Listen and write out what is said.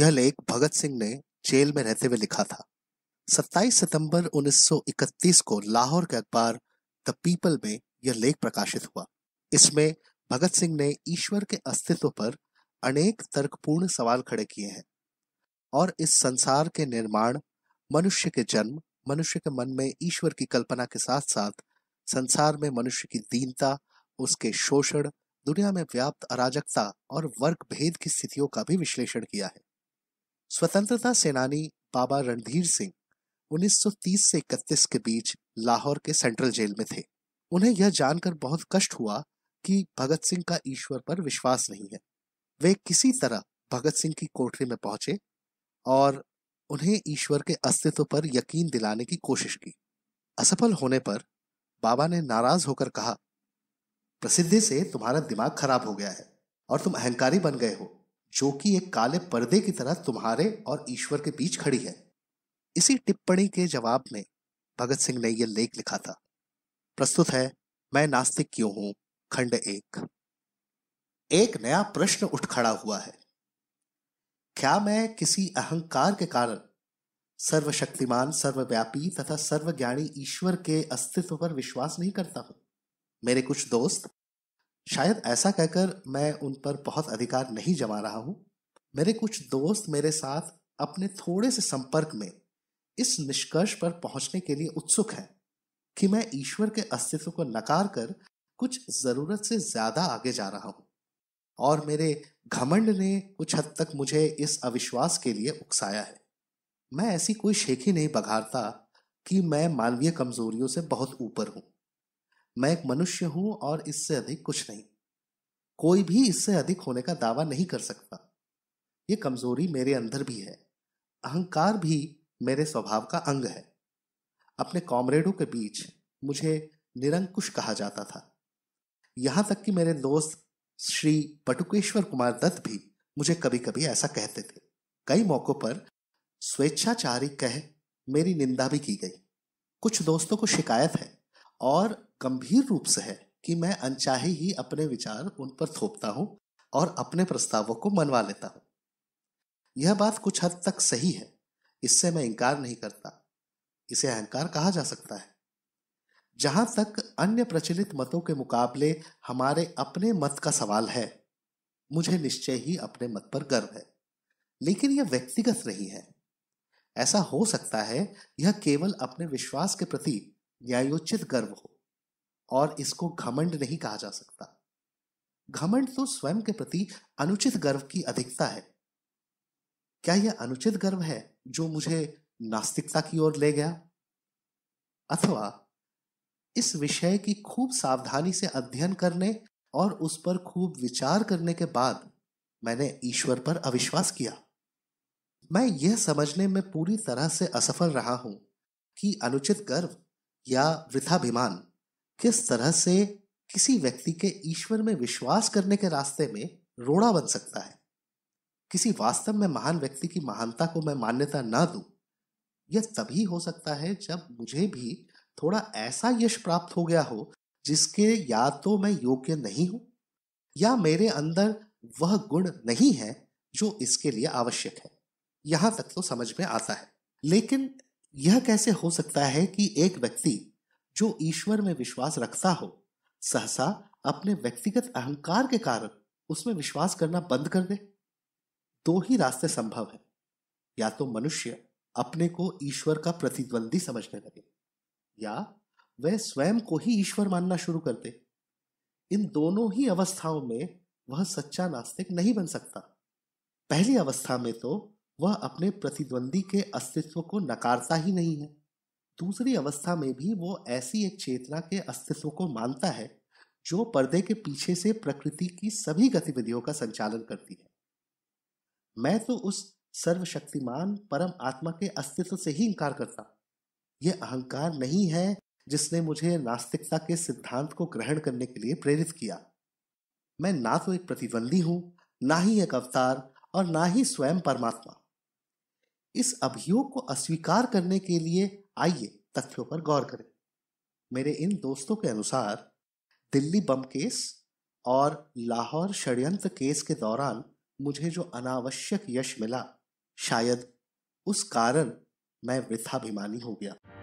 यह लेख भगत सिंह ने जेल में रहते हुए लिखा था 27 सितंबर 1931 को लाहौर के अखबार द पीपल में यह लेख प्रकाशित हुआ इसमें भगत सिंह ने ईश्वर के अस्तित्व पर अनेक तर्कपूर्ण सवाल खड़े किए हैं और इस संसार के निर्माण मनुष्य के जन्म मनुष्य के मन में ईश्वर की कल्पना के साथ साथ संसार में मनुष्य की दीनता उसके शोषण दुनिया में व्याप्त अराजकता और वर्ग भेद की स्थितियों का भी विश्लेषण किया है स्वतंत्रता सेनानी बाबा रणधीर सिंह 1930 से 31 के बीच लाहौर के सेंट्रल जेल में थे उन्हें यह जानकर बहुत कष्ट हुआ कि भगत सिंह का ईश्वर पर विश्वास नहीं है वे किसी तरह भगत सिंह की कोठरी में पहुंचे और उन्हें ईश्वर के अस्तित्व पर यकीन दिलाने की कोशिश की असफल होने पर बाबा ने नाराज होकर कहा प्रसिद्धि से तुम्हारा दिमाग खराब हो गया है और तुम अहंकारी बन गए हो जो कि एक काले पर्दे की तरह तुम्हारे और ईश्वर के बीच खड़ी है इसी टिप्पणी के जवाब में भगत सिंह ने यह लेख लिखा था प्रस्तुत है मैं नास्तिक क्यों हूं खंड एक एक नया प्रश्न उठ खड़ा हुआ है क्या मैं किसी अहंकार के कारण सर्वशक्तिमान सर्वव्यापी तथा सर्वज्ञानी ईश्वर के अस्तित्व पर विश्वास नहीं करता हूं मेरे कुछ दोस्त शायद ऐसा कहकर मैं उन पर बहुत अधिकार नहीं जमा रहा हूं मेरे कुछ दोस्त मेरे साथ अपने थोड़े से संपर्क में इस निष्कर्ष पर पहुंचने के लिए उत्सुक है कि मैं ईश्वर के अस्तित्व को नकार कर कुछ जरूरत से ज्यादा आगे जा रहा हूं और मेरे घमंड ने कुछ हद तक मुझे इस अविश्वास के लिए उकसाया है मैं ऐसी कोई शेखी नहीं बघारता कि मैं मानवीय कमजोरियों से बहुत ऊपर हूं मैं एक मनुष्य हूं और इससे अधिक कुछ नहीं कोई भी इससे अधिक होने का दावा नहीं कर सकता ये कमजोरी मेरे अंदर भी है अहंकार भी मेरे स्वभाव का अंग है अपने कॉमरेडों के बीच मुझे निरंकुश कहा जाता था यहां तक कि मेरे दोस्त श्री बटुकेश्वर कुमार दत्त भी मुझे कभी कभी ऐसा कहते थे कई मौकों पर स्वेच्छाचारी कह मेरी निंदा भी की गई कुछ दोस्तों को शिकायत है और गंभीर रूप से है कि मैं अनचाहे ही अपने विचार उन पर थोपता हूं और अपने प्रस्तावों को मनवा लेता हूं यह बात कुछ हद तक सही है इससे मैं इंकार नहीं करता इसे अहंकार कहा जा सकता है जहां तक अन्य प्रचलित मतों के मुकाबले हमारे अपने मत का सवाल है मुझे निश्चय ही अपने मत पर गर्व है लेकिन यह व्यक्तिगत नहीं है ऐसा हो सकता है यह केवल अपने विश्वास के प्रति न्यायोचित गर्व हो और इसको घमंड नहीं कहा जा सकता घमंड तो स्वयं के प्रति अनुचित गर्व की अधिकता है क्या यह अनुचित गर्व है जो मुझे नास्तिकता की ओर ले गया अथवा इस विषय की खूब सावधानी से अध्ययन करने और उस पर खूब विचार करने के बाद मैंने ईश्वर पर अविश्वास किया मैं यह समझने में पूरी तरह से असफल रहा हूं कि अनुचित गर्व या वृथाभिमान किस तरह से किसी व्यक्ति के ईश्वर में विश्वास करने के रास्ते में रोड़ा बन सकता है किसी वास्तव में महान व्यक्ति की महानता को मैं मान्यता ना दू यह तभी हो सकता है जब मुझे भी थोड़ा ऐसा यश प्राप्त हो गया हो जिसके या तो मैं योग्य नहीं हूं या मेरे अंदर वह गुण नहीं है जो इसके लिए आवश्यक है यहां तक तो समझ में आता है लेकिन यह कैसे हो सकता है कि एक व्यक्ति जो ईश्वर में विश्वास रखता हो सहसा अपने व्यक्तिगत अहंकार के कारण उसमें विश्वास करना बंद कर दे दो ही रास्ते संभव है या तो मनुष्य अपने को ईश्वर का प्रतिद्वंदी समझने लगे या वह स्वयं को ही ईश्वर मानना शुरू कर दे इन दोनों ही अवस्थाओं में वह सच्चा नास्तिक नहीं बन सकता पहली अवस्था में तो वह अपने प्रतिद्वंदी के अस्तित्व को नकारता ही नहीं है दूसरी अवस्था में भी वो ऐसी एक चेतना के अस्तित्व को मानता है जो पर्दे के पीछे से प्रकृति की सभी गतिविधियों का संचालन करती है मैं तो उस सर्वशक्तिमान परम आत्मा के अस्तित्व से ही इनकार करता यह अहंकार नहीं है जिसने मुझे नास्तिकता के सिद्धांत को ग्रहण करने के लिए प्रेरित किया मैं ना तो एक प्रतिद्वंदी हूं ना ही एक अवतार और ना ही स्वयं परमात्मा इस अभियोग को अस्वीकार करने के लिए आइए तथ्यों पर गौर करें मेरे इन दोस्तों के अनुसार दिल्ली बम केस और लाहौर षड्यंत्र केस के दौरान मुझे जो अनावश्यक यश मिला शायद उस कारण मैं वृथाभिमानी हो गया